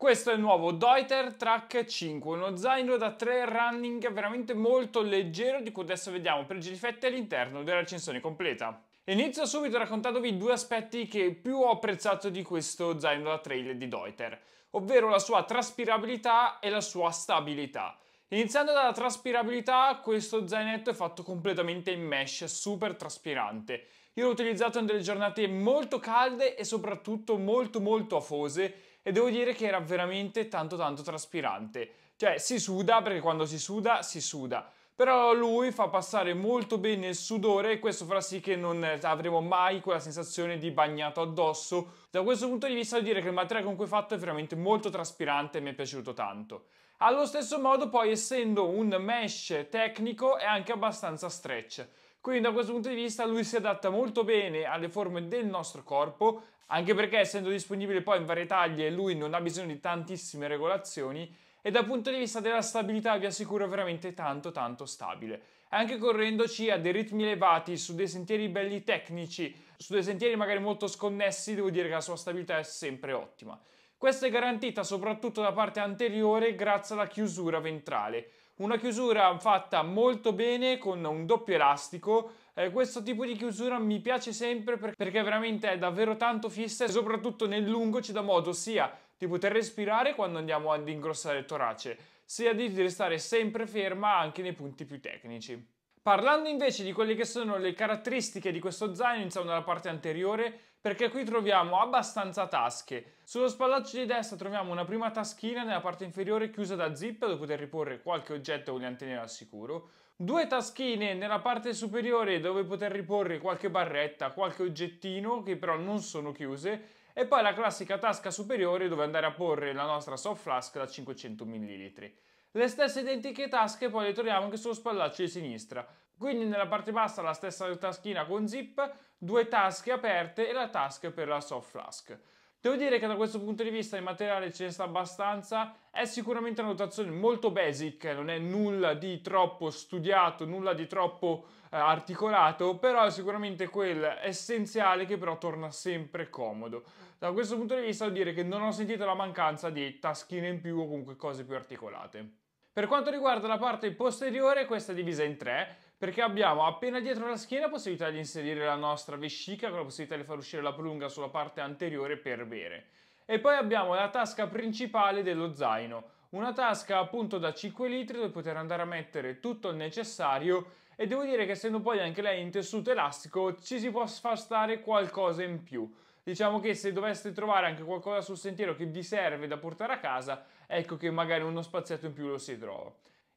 Questo è il nuovo Deuter Track 5, uno zaino da 3 running veramente molto leggero di cui adesso vediamo per difetti all'interno della recensione completa. Inizio subito raccontandovi due aspetti che più ho apprezzato di questo zaino da trail di Deuter, ovvero la sua traspirabilità e la sua stabilità. Iniziando dalla traspirabilità, questo zainetto è fatto completamente in mesh, super traspirante. Io l'ho utilizzato in delle giornate molto calde e soprattutto molto molto afose e devo dire che era veramente tanto tanto traspirante. Cioè si suda perché quando si suda si suda. Però lui fa passare molto bene il sudore e questo farà sì che non avremo mai quella sensazione di bagnato addosso. Da questo punto di vista devo dire che il materiale con cui è fatto è veramente molto traspirante e mi è piaciuto tanto. Allo stesso modo poi essendo un mesh tecnico è anche abbastanza stretch. Quindi da questo punto di vista lui si adatta molto bene alle forme del nostro corpo, anche perché essendo disponibile poi in varie taglie lui non ha bisogno di tantissime regolazioni e dal punto di vista della stabilità vi assicuro veramente tanto tanto stabile. Anche correndoci a dei ritmi elevati su dei sentieri belli tecnici, su dei sentieri magari molto sconnessi, devo dire che la sua stabilità è sempre ottima. Questa è garantita soprattutto da parte anteriore grazie alla chiusura ventrale. Una chiusura fatta molto bene con un doppio elastico. Eh, questo tipo di chiusura mi piace sempre perché veramente è davvero tanto fissa e soprattutto nel lungo ci dà modo sia di poter respirare quando andiamo ad ingrossare il torace, sia di restare sempre ferma anche nei punti più tecnici. Parlando invece di quelle che sono le caratteristiche di questo zaino, iniziamo dalla parte anteriore, perché qui troviamo abbastanza tasche. Sullo spallaccio di destra troviamo una prima taschina nella parte inferiore chiusa da zip dove poter riporre qualche oggetto che li tenere al sicuro, due taschine nella parte superiore dove poter riporre qualche barretta, qualche oggettino che però non sono chiuse e poi la classica tasca superiore dove andare a porre la nostra soft flask da 500 ml. Le stesse identiche tasche poi le troviamo anche sullo spallaccio di sinistra, quindi nella parte bassa la stessa taschina con zip, due tasche aperte e la tasca per la soft flask. Devo dire che da questo punto di vista il materiale ce ne sta abbastanza, è sicuramente una notazione molto basic, non è nulla di troppo studiato, nulla di troppo eh, articolato, però è sicuramente quel essenziale che però torna sempre comodo. Da questo punto di vista devo dire che non ho sentito la mancanza di taschine in più o comunque cose più articolate. Per quanto riguarda la parte posteriore, questa è divisa in tre perché abbiamo appena dietro la schiena la possibilità di inserire la nostra vescica con la possibilità di far uscire la prolunga sulla parte anteriore per bere. E poi abbiamo la tasca principale dello zaino, una tasca appunto da 5 litri dove poter andare a mettere tutto il necessario e devo dire che essendo poi anche lei in tessuto elastico ci si può far stare qualcosa in più. Diciamo che se doveste trovare anche qualcosa sul sentiero che vi serve da portare a casa, ecco che magari uno spazietto in più lo si trova.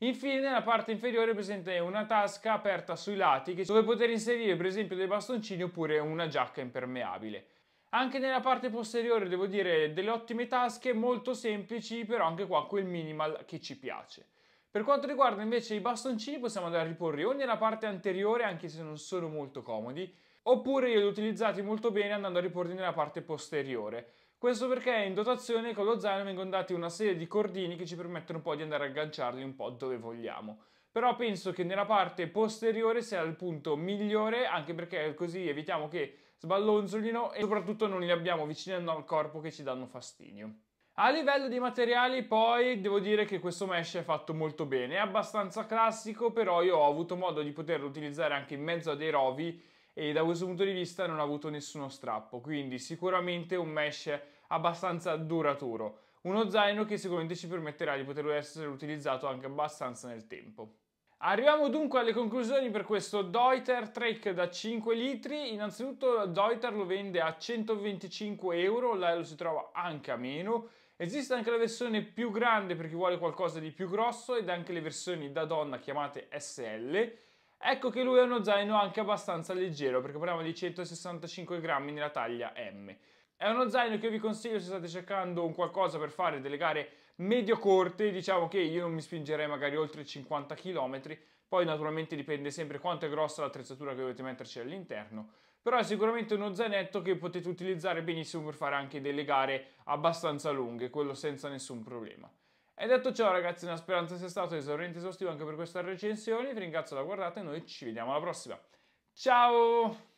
Infine nella parte inferiore è presente una tasca aperta sui lati dove poter inserire per esempio dei bastoncini oppure una giacca impermeabile. Anche nella parte posteriore devo dire delle ottime tasche, molto semplici, però anche qua quel minimal che ci piace. Per quanto riguarda invece i bastoncini possiamo andare a riporli o nella parte anteriore, anche se non sono molto comodi, oppure io li ho utilizzati molto bene andando a riporli nella parte posteriore. Questo perché in dotazione con lo zaino vengono dati una serie di cordini che ci permettono poi di andare a agganciarli un po' dove vogliamo. Però penso che nella parte posteriore sia il punto migliore, anche perché così evitiamo che sballonzolino e soprattutto non li abbiamo vicini al corpo che ci danno fastidio. A livello di materiali poi devo dire che questo mesh è fatto molto bene, è abbastanza classico però io ho avuto modo di poterlo utilizzare anche in mezzo a dei rovi e da questo punto di vista non ha avuto nessuno strappo, quindi sicuramente un mesh abbastanza duraturo. Uno zaino che sicuramente ci permetterà di poter essere utilizzato anche abbastanza nel tempo. Arriviamo dunque alle conclusioni per questo Deuter Trek da 5 litri. Innanzitutto Deuter lo vende a 125 euro, là lo si trova anche a meno. Esiste anche la versione più grande per chi vuole qualcosa di più grosso ed anche le versioni da donna chiamate SL. Ecco che lui è uno zaino anche abbastanza leggero, perché parliamo di 165 grammi nella taglia M. È uno zaino che vi consiglio se state cercando un qualcosa per fare delle gare medio-corte, diciamo che io non mi spingerei magari oltre 50 km, poi naturalmente dipende sempre quanto è grossa l'attrezzatura che dovete metterci all'interno, però è sicuramente uno zainetto che potete utilizzare benissimo per fare anche delle gare abbastanza lunghe, quello senza nessun problema. E detto ciò ragazzi, una speranza sia stato esauriente esaustivo anche per questa recensione, vi ringrazio la guardata e noi ci vediamo alla prossima. Ciao!